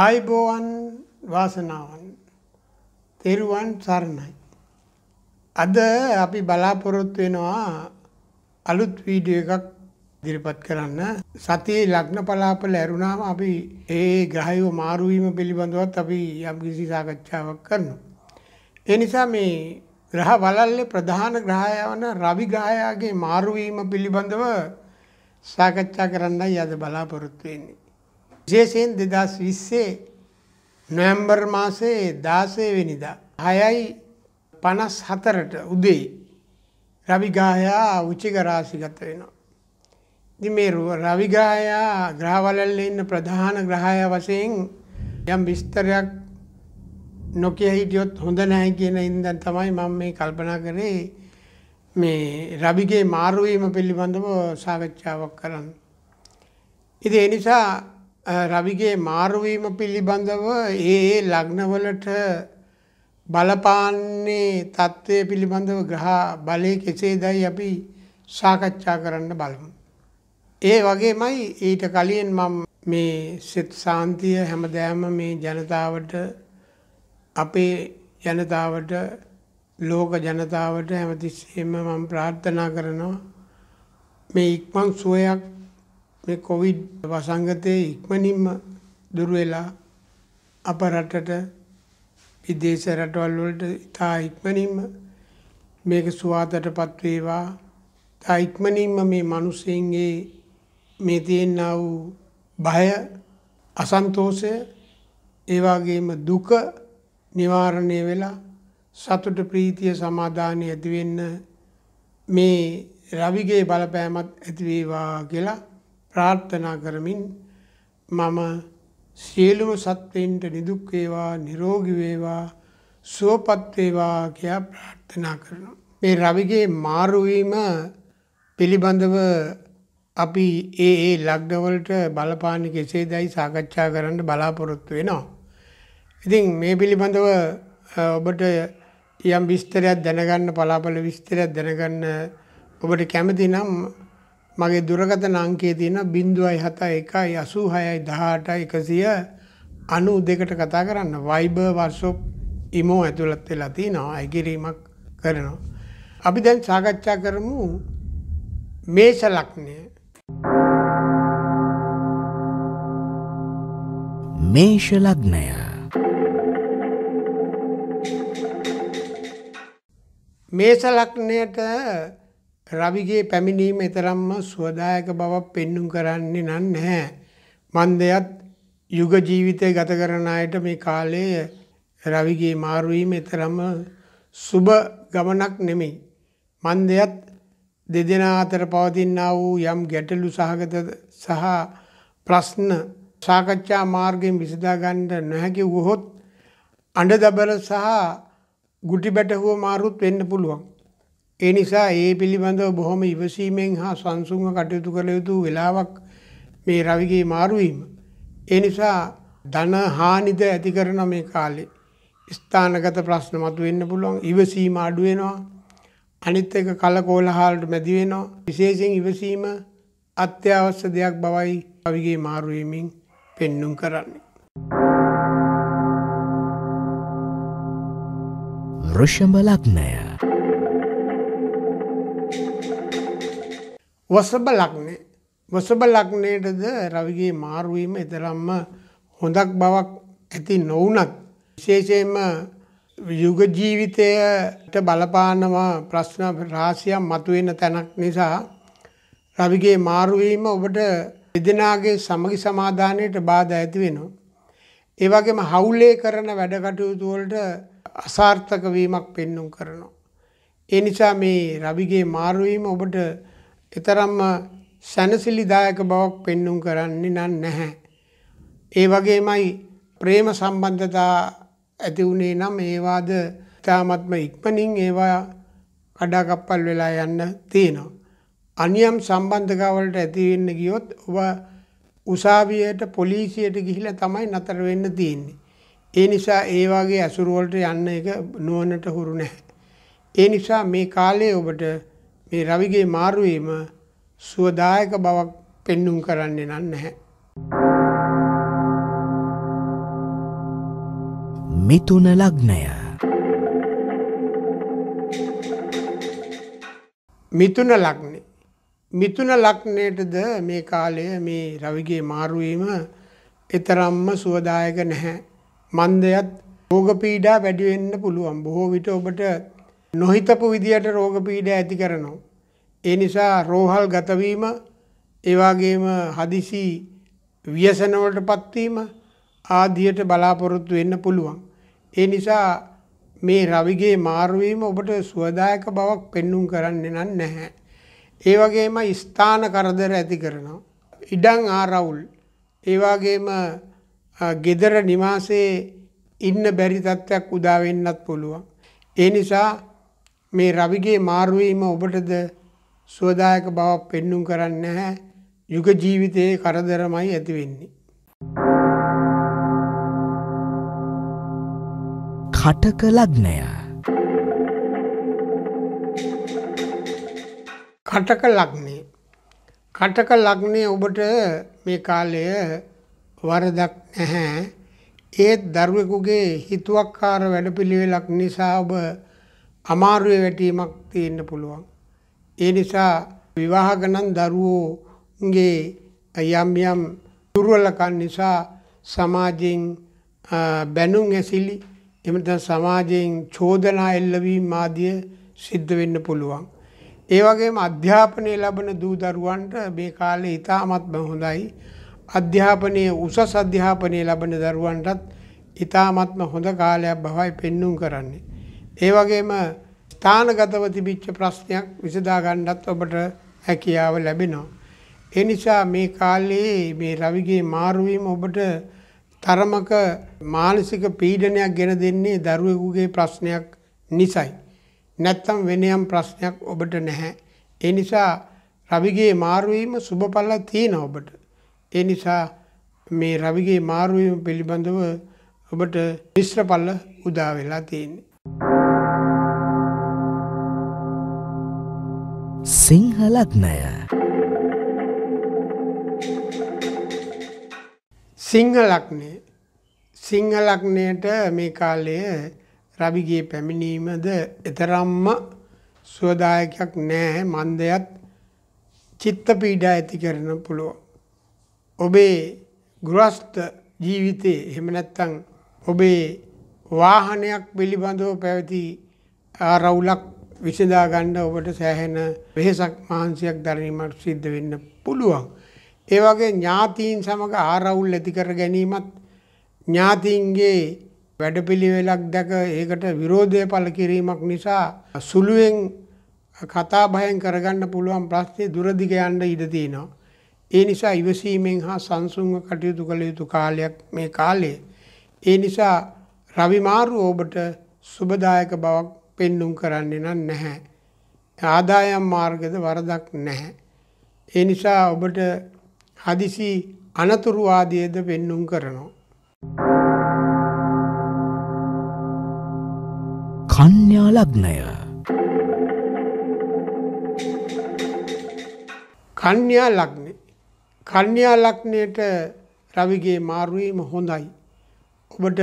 ආයිබෝවන් වාසනාවන් තෙරුවන් සරණයි. අද අපි බලාපොරොත්තු වෙනවා අලුත් වීඩියෝ එකක් දිරිපත් කරන්න සතියේ ලග්න පලාපල ඇරුණාම අපි ඒ ග්‍රහයෝ මාරුවීම පිළිබඳවත් අපි යම්කිසි සාකච්ඡාවක් කරනවා. ඒ නිසා මේ ග්‍රහ වලල්ලේ ප්‍රධාන ග්‍රහය වන රවි ග්‍රහයාගේ මාරුවීම පිළිබඳව සාකච්ඡා කරන්නයි අද බලාපොරොත්තු වෙන්නේ. විශේෂයෙන් දෙදස් විස්සේ නොයම්බර් මාසේ දාසයවෙනිදා. හයයි පනස් හතරට උදේ රවිගායා උචිකරාසිගත වෙනවා. දි මේ රවිගායා ග්‍රහවලල්ල ඉන්න ප්‍රධාන ග්‍රහය වසයෙන් යම් විස්තරයක් නොකය හිටියොත් හොඳ නැහැ කියන ඉන්දන් තමයි මම මේ කල්පනා කරේ මේ රබිගේ මාරුවීම පිළිබඳව සාකච්ඡාවක් කරන්න. ඉති එනිසා රවිගේ මාරුවීම පිළිබඳව ඒ ලග්නවලට බලපාන්නේ තත්ත්වය පිළිබඳව ග්‍රහ බලය කෙසේ දැයි අපි සාකච්ඡා කරන්න බලමු. ඒ වගේමයි ඊට කලින් මම මේ සෙත් සාන්තිය හැමදෑම මේ ජනතාවට අපේ ජනතාවට ලෝක ජනතාවට හැමතිස්සෙම මම ප්‍රාර්ථනා කරනවා මේ ඉක්මන් සුවයක් මේ කොවිඩ් වසංගතයේ ඉක්මනින්ම දුරු වෙලා අප රටට විදේශ රටවල් වලට ඉතා ඉක්මනින්ම මේක සුවාතටපත් වේවා තා ඉක්මනින්ම මේ මිනිස්සුන්ගේ මේ තියෙනා වූ බය අසන්තෝෂය ඒ වගේම දුක නිවාරණය වෙලා සතුට ප්‍රීතිය සමාදානය ඇති වෙන්න මේ රවිගේ බලපෑමත් ඇති වේවා කියලා ප්‍රාර්ථනා කරමින් මම සියලුම සත්වයින්ට නිදුක් වේවා නිරෝගී වේවා සුවපත් වේවා කියා ප්‍රාර්ථනා කරනවා. මේ රවිගේ මාරු වීම පිළිබඳව අපි ඒ ඒ ලග්නවලට බලපාන කෙසේදයි සාකච්ඡා කරන්න බලාපොරොත්තු වෙනවා. ඉතින් මේ පිළිබඳව ඔබට යම් විස්තරයක් දැනගන්න පලාපල විස්තරයක් දැනගන්න ඔබට කැමති නම් මගේ දුරකථන අංකයේ තියෙන 0.71 86යි 18යි 192ට කතා කරන්න Viber WhatsApp Imo ඇතුළත් වෙලා තිනවා අයගිරීමක් කරනවා අපි දැන් සාකච්ඡා කරමු මේෂ ලග්නය මේෂ ලග්නය මේෂ ලග්නයට රවිගේ පැමිණීම එතරම්ම සුවදායක බවක් පෙන්නුම් කරන්නේ නන් නැහැ. මන්දයත් යුග ජීවිතය ගත කරන අයට මේ කාලයේ රවිගේ මාරුවීම එතරම්ම සුබ ගමනක් නෙමෙයි. මන්දයත් දෙදෙනා අතර පවතිනා වූ යම් ගැටලු සහගත සහ ප්‍රශ්න සාකච්ඡා මාර්ගයෙන් විසඳා ගන්න නොහැකි වුවහොත් අඬ දබල සහ ගුටි බැටහුව මාරුත් වෙන්න පුළුවන්. ඒ නිසා ඒ පිළිබඳව බොහොම ඉවසීමෙන් හා සංසුන්ව කටයුතු කළ යුතු වෙලාවක් මේ රවිගේ මාරුවීම. ඒ නිසා ධන හානිද ඇති කරන මේ කාලේ ස්ථානගත ප්‍රශ්න මතුවෙන්න පුළුවන් ඉවසීම අඩු වෙනවා අනිත් එක කලකෝලහලට මැදි වෙනවා විශේෂයෙන් ඉවසීම අත්‍යවශ්‍ය දෙයක් බවයි අවිගේ මාරු වීමෙන් පෙන්눔 කරන්නේ ඍෂභ ලග්නය වසබ ලක්නේ වසබ ලක්නයටද රවිගේ මාරුවීම එතරම්ම හොඳක් බවක් ඇති නොවනත් විශේෂයෙන්ම යුගජීවිතයට බලපානවා ප්‍රශ්න රාසියක් මතුවෙන තැනක් නිසා රවිගේ මාරුවීම ඔබට එදෙනගේ සමගි සමාධානයට බාධ ඇති වෙනවා. ඒවගේම හවුලේ කරන වැඩකටයුතුවලට අසාර්ථක වීමක් පෙන්නුම් කරනවා. ඒ නිසා මේ රවිගේ මාරුවීම ඔබට එතරම්ම සැනසිලිදායක බවක් පෙන්නුම් කරන්නේ නන් නැහැ. ඒ වගේමයි ප්‍රේම සම්බන්ධතා ඇති වුණේ නම් ඒවාද තාමත්ම ඉක්මනින් ඒවා කඩාකප්පල් වෙලා යන්න තියෙනවා. අනියම් සම්බන්ධකවලට ඇතිවෙන්න ගියොත් ඔබ උසාවියට පොලිසියට ගිහිලා තමයි නතර වෙන්න තියෙන්නේ. ඒ නිසා ඒ වගේ අසුරුවලට යන්න එක නුවණට හුරු නැහැ. ඒ නිසා මේ කාලේ ඔබට මේ රවිගේ මාරුවීම සුවදායක බවක් පෙන්නුම් කරන්නේ නන් නැහැ. මිතුන ලග්නය මිතුන ලක්නේ මිතුන ලක්නයටද මේ කාලය මේ රවිගේ මාරුවීම එතරම්ම සුවදායක නැහැ. මන්දයත් රෝගපීඩා වැඩිවෙන්න පුළුවන් බොහෝ විට ඔබට නොහිතපු විදියට රෝග පීඩ ඇති කරනවා. ඒ නිසා රෝහල් ගතවීම ඒවාගේම හදිසි ව්‍යසනවලට පත්වීම ආදියට බලාපොරොත්තු වෙන්න පුළුවන්. ඒ නිසා මේ රවිගේ මාරුවීම ඔබට සුවදායක බවක් පෙන්නුම් කරන්න නම් නැහැ. ඒ වගේම ස්ථාන කරදර ඇති කරනවා. ඉඩං ආරවුල් ඒ වගේම gedara නිවාසයේ ඉන්න බැරි තත්ත්වයක් උදා වෙන්නත් පුළුවන්. ඒ නිසා මේ රවිගේ මාරුවීම ඔබටද සුවදායක බවක් පෙන්නුම් කරන්න නැහැ යුග ජීවිතයේ කරදරමයි ඇතිවෙන්නේ. කටක ලග්නය කටක ලග්නේ කටක ලග්නේ ඔබට මේ කාලය වරදක් නැහැ ඒත් දරුවෙකුගේ හිතුවක්කාර වැඩපිළිවෙලක් නිසා ඔබ අමාරුවේ වැටීමක් තියෙන්න පුළුවන්. ඒ නිසා විවාහගනන් දරුවෝගේ යම් යම් දුර්වලකන් නිසා සමාජයෙන් බැනුම් ඇසිලි එමට සමාජයෙන් චෝදනා එල්ලවී මාදිය සිද්ධ වෙන්න පුළුවන්. ඒවගේම අධ්‍යාපනය ලබන දූ දරුවන්ට මේ කාලේ ඉතාමත්ම හොඳයි. අධ්‍යාපනයේ උසස් අධ්‍යාපනය ලබන දරුවන්ටත් ඉතාමත්ම හොඳ කාලයක් බවයි පෙන්නුම් කරන්නේ. ඒ වගේම ස්ථානගතව තිබිච්ච ප්‍රශ්නයක් විසඳා ගන්නත් ඔබට හැකියාව ලැබෙනවා. ඒ නිසා මේ කාලේ මේ රවිගේ මාරුවීම ඔබට තරමක මානසික පීඩනයක් ගෙන දෙන්නේ දරුවෙකුගේ ප්‍රශ්නයක් නිසයි. නැත්තම් වෙනයම් ප්‍රශ්නයක් ඔබට නැහැ. ඒ නිසා රවිගේ මාරුවීම සුබඵල තියෙන ඔබට. ඒ නිසා මේ රවිගේ මාරුවීම පිළිබඳව ඔබට මිශ්‍රඵල උදා වෙලා තියෙන්නේ. සිංහලත්නය සිංහලක්නය සිංහලක්නයට මේ කාලය රවිගේ පැමිණීමද එතරම්ම සුවදායකයක් නෑ මන්දයත් චිත්ත පීඩා ඇති කරන පුළුව. ඔබේ ගෘස්ථ ජීවිතය හෙමනැත්තං ඔබේ වාහනයක් පිළිබඳව පැවති ආරවුලක් විසඳා ගන්න ඔබට සෑහෙන වෙහෙසක් මහන්සියක් දැරීමට සිද්ධ වෙන්න පුළුවන්. ඒ වගේ ඥාතීන් සමග ආරවුල් ඇති කර ගැනීමත් ඥාතීන්ගේ වැඩපිළිවෙලක් දැක ඒකට විරෝධය පළ කිරීමක් නිසා සුළුවෙන් කතා බයෙන් කරගන්න පුළුවන් ප්‍රශ්නේ දුරදිග යන්න ඉඩ තියෙනවා. ඒ නිසා ඉවසීමෙන් හා සංසුන්ව කටයුතු කළ යුතු කාලයක් මේ කාලේ. ඒ නිසා රවිමාරු ඔබට සුබදායක බවක් පෙන්නුම් කරන්නේ නම් නැහැ. ආදායම් මාර්ගද වරදක් නැහැ. ඒ නිසා ඔබට හදිසි අනතුරු ආදියද පෙන්නුම් කරනවා. කන්‍යා ලග්නය කන්‍යා ලග්නේ කන්‍යා ලග්නයට රවිගේ මාරුවීම හොඳයි. ඔබට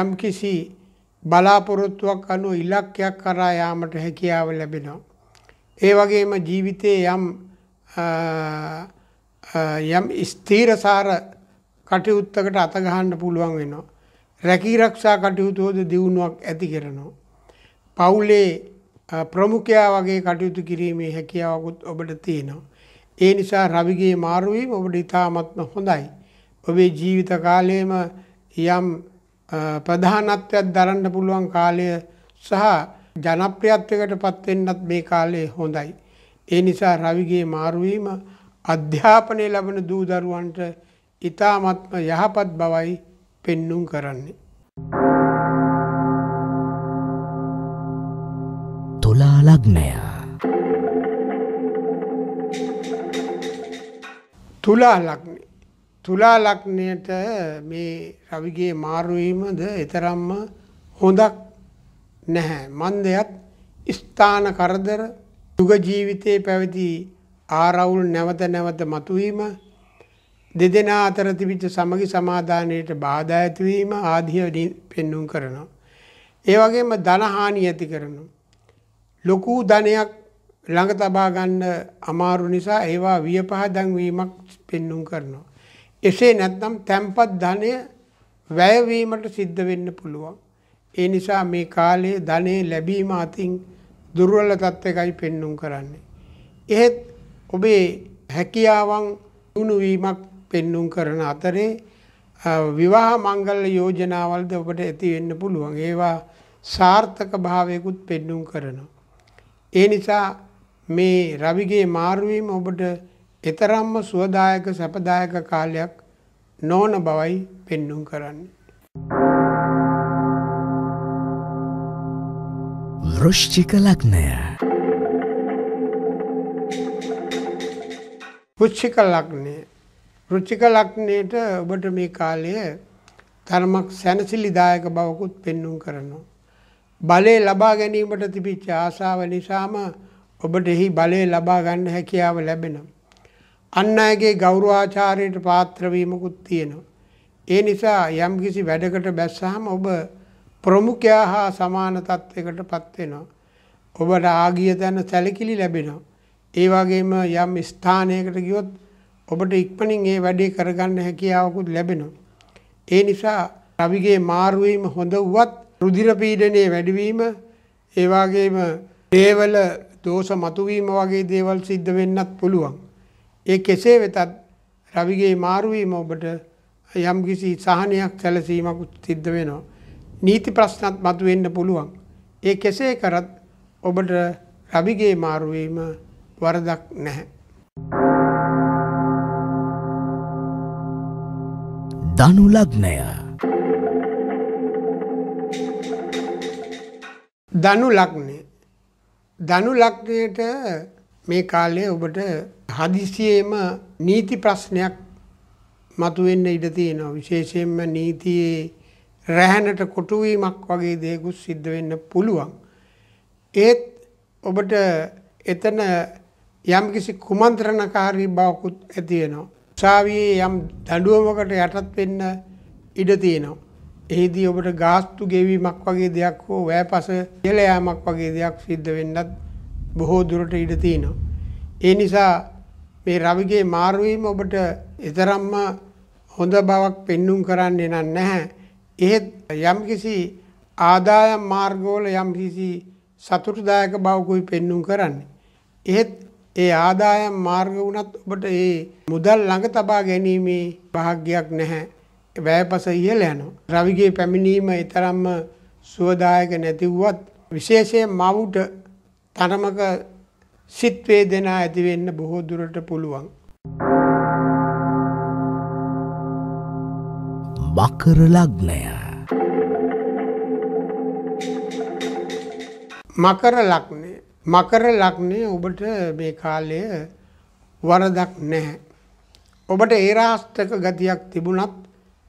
යම්කිසි බලාපොරොත්තුවක් අනුව ඉලක්කයක් කරා යාමට හැකියාව ලැබෙනවා. ඒ වගේම ජීවිතයේ යම් යම් ස්ථීරසාර කටයුත්තකට අතගහන්න පුළුවන් වෙනවා. රැකී රක්ෂා කටයුතුවද දියුණුවක් ඇති කරනවා. පවුලේ ප්‍රමුඛයා වගේ කටයුතු කිරීමේ හැකියාවකුත් ඔබට තියෙනවා. ඒ නිසා රවිගේ මාරුවීම ඔබට ඉතාමත්ම හොඳයි. ඔබේ ජීවිත කාලයේම යම් ප්‍රධානත්වයක් දරන්න පුළුවන් කාලය සහ ජනප්‍රියත්වකට පත්වෙන්නත් මේ කාලේ හොඳයි. ඒ නිසා රවිගේ මාරුවීම අධ්‍යාපනය ලබන දූ දරුවන්ට ඉතාමත්ම යහපත් බවයි පෙන්නුම් කරන්නේ. තුලාලග්නය තුලාලක්නේ තුලා ලග්නයට මේ රවිගේ මාරුවීමද එතරම්ම හොඳක් නැහැ. මන්දයත් ස්ථාන කරදර යුග ජීවිතයේ පැවති ආරවුල් නැවත නැවත මතුවීම දෙදෙනා අතර තිබිච්ච සමගි සමාදානයට බාධා ඇතිවීම ආදිය පෙන්눔 කරනවා. ඒ වගේම ධනහානි ඇති කරනවා. ලොකු ධනයක් ළඟ තබා ගන්න අමාරු නිසා ඒවා වියපහදම් වීමක් පෙන්눔 කරනවා. එසේ නැත්නම් තැම්පත් ධනය වැයවීමට සිද්ධ වෙන්න පුළුවන්. ඒ නිසා මේ කාලයේ ධනෙ ලැබීම අතින් දුර්වල තත්ත්වයකයි පෙන්눔 කරන්නේ. එහෙත් ඔබේ හැකියාවන් උණු වීමක් පෙන්눔 කරන අතරේ විවාහ මංගල යෝජනාවල්ද ඔබට ඇති වෙන්න පුළුවන්. ඒවා සාර්ථක භාවයකුත් පෙන්눔 කරනවා. ඒ නිසා මේ රවිගේ මාරුවීම ඔබට එතරම්ම සුවදායක සැපදායක කාලයක් නොවන බවයි පෙන්නුම් කරන්නේ. වෘෂ්චික ලක්නය පුච්චික ලක්නය ෘච්චික ලක්නයට ඔබට මේ කාලය තරමක් සැනසිලිදායක බවකුත් පෙන්නුම් කරනවා. බලය ලබා ගැනීමට තිබිච්ච ආසාාව නිසාම ඔබට එහි බලය ලබා ගන්න හැකියාව ලැබෙනම්. අන් අයගේ ගෞරවාචාරයට පාත්‍ර වීමකුත් තියෙනවා. ඒ නිසා යම්කිසි වැඩකට බැස්සහම ඔබ ප්‍රමුඛයා හා සමාන තත්වයකට පත් වෙනවා. ඔබට ආගිය තැන සැලකිලි ලැබෙනවා. ඒ වගේම යම් ස්ථානයකට ගියොත් ඔබට ඉක්මනින් ඒ වැඩේ කරගන්න හැකියාවකුත් ලැබෙනවා. ඒ නිසා රවිගේ මාරුවීම හොඳ වුවත් රුධිර පීඩනයේ වැඩිවීම ඒ වගේම දේවල දෝෂ මතුවීම වගේ දේවල් සිද්ධ වෙන්නත් පුළුවන්. ඒ කෙසේ වෙතත් රවිගේ මාරුවීම ඔබට යම්කිසි සහනයක් සැලසීමක් සිද්ධ වෙනවා. නීති ප්‍රශ්නත් මතුවෙන්න පුළුවන්. ඒ කෙසේ කරත් ඔබට රවිගේ මාරුවීම වරදක් නැහැ. දනු ලග්නය දනු ලග්නය දනු ලග්නයට මේ කාලේ ඔබට හදිසියේම නීති ප්‍රශ්නයක් මතුවෙන්න ඉඩ තියෙනවා විශේෂයෙන්ම නීතියේ රැහැනට කොටුවීමක් වගේ දේකුත් සිද්ධ වෙන්න පුළුවන්. ඒත් ඔබට එතන යම්කිසි කුමන්ත්‍රණකාරී බවකුත් ඇතියෙනවා. උසාවියේ යම් දඩුවමකට යටත් වෙන්න ඉඩ තියෙනවා. එහිදී ඔබට ගාස්තු ගෙවීමක් වගේ දෙයක් හෝ වෑපස කියලයාමක් වගේ දෙයක් සිද්ධ වෙන්නත් බොහෝ දුරට ඉඩ තියෙනවා. ඒ නිසා මේ රවිගේ මාරුවීම ඔබට එතරම්ම හොඳ බවක් පෙන්눔 කරන්නේ නැහැ. එහෙත් යම්කිසි ආදායම් මාර්ගවල යම්කිසි සතුටුදායක බවකුයි පෙන්눔 කරන්නේ. එහෙත් ඒ ආදායම් මාර්ග වුණත් ඔබට ඒ මුදල් ළඟ තබා ගැනීමේ භාග්‍යයක් නැහැ. වැයපස ඉහළ යනවා. රවිගේ පැමිණීම ඊතරම්ම සුවදායක නැති වුවත් විශේෂයෙන් මවුට තරමක සිත් වේදනා ඇති වෙන්න බොහෝ දුරට පුළුවන්. මකර ලග්නය මකර ලග්නය මකර ලග්නය ඔබට මේ කාලය වරදක් නැහැ. ඔබට ඒරාස්ථක ගතියක් තිබුණත්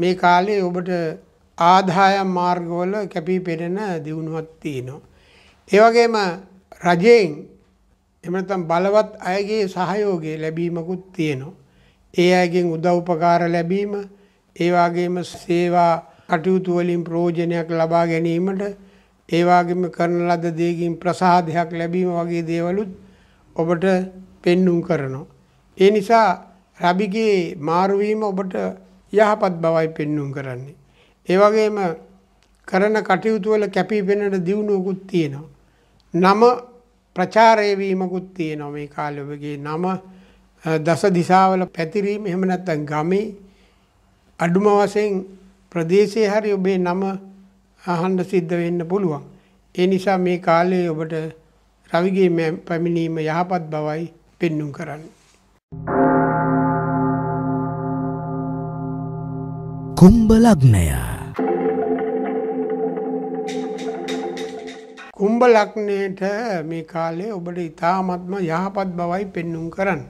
මේ කාලේ ඔබට ආදායම් මාර්ගවල කැපී පෙනෙන දියුණුවක් තියෙනවා. ඒ වගේම රජයෙන් එමතම් බලවත් අයගේ සහයෝගේ ලැබීමකුත් තියෙනවා. ඒ අයගෙන් උදව්පකාර ලැබීම ඒවාගේම සේවා කටයුතුවලින් ප්‍රෝජනයක් ලබා ගැනීමට ඒවාගේම කරන ලද දේකින් ප්‍රසාධයක් ලැබීම වගේ දේවලුත් ඔබට පෙන්නුම් කරනවා. ඒ නිසා රබිගේ මාරුවීම ඔබට යහපත් බවයි පෙන්නුම් කරන්නේ. ඒවගේම කරන කටයුතුවල කැපිපෙනට දියුණුවකුත් තියෙනවා. නම ප්‍රචාරයවීමකුත් තියෙනවා මේ කාලෙ ඔබගේ නම දස දිසාවල පැතිරීම එහෙම නැත්නම් ගමේ අඩුම වශයෙන් ප්‍රදේශයේ හරි ඔබේ නම අහන්න සිද්ධ වෙන්න පුළුවන්. ඒ නිසා මේ කාලේ ඔබට රවිගේ පැමිණීම යහපත් බවයි පෙන්눔 කරන්නේ. කුම්භ ලග්නයා කුම්භ ලග්නයට මේ කාලේ ඔබට ඉතාමත්ම යහපත් බවයි පෙන්눔 කරන්න.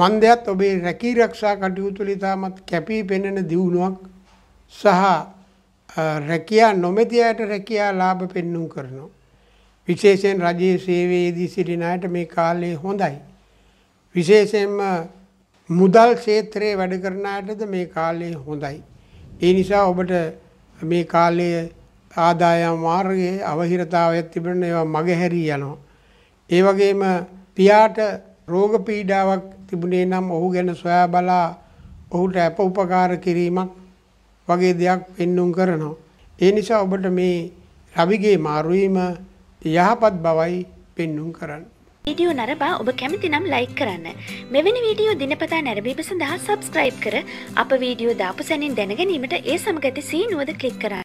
මන්දයත් ඔබේ රැකී රක්ෂා කටයුතු වල ඉතාමත් කැපී පෙනෙන දියුණුවක් සහ රැකියා නොමැති අයට රැකියා ලාභ පෙන්눔 කරනවා. විශේෂයෙන් රජයේ සේවයේදී සිටින අයට මේ කාලේ හොඳයි. විශේෂයෙන්ම මුදල් ක්ෂේත්‍රයේ වැඩ කරන අයටද මේ කාලේ හොඳයි. ඒ නිසා ඔබට මේ කාලයේ ආදායම් මාර්ගයේ අවහිරතාවයක් තිබෙන ඒවා මගහැරී යනවා. ඒ වගේම පියාට රෝග පීඩාවක් තිබුණේ නම් ඔහු ගැන සොයා බලා ඔහුට අප උපකාර කිරීමක් වගේ දෙයක් පෙන්නුම් කරනවා. ඒ නිසා ඔබට මේ රවිගේ මාරුවීම යහපත් බවයි පෙන්නුම් කරන්න. ීඩියෝ නරබා ඔබ කැමති නම් ලයි කරන්න මෙවැනි වීඩියෝ දිනපතා නැරබීම සඳහා සබස්ක්‍රයිබ් කර අප වීඩියෝ දාපු සැනින් දැනගැනීමට ඒ සමගති සී නුවද කලික් කරන්න.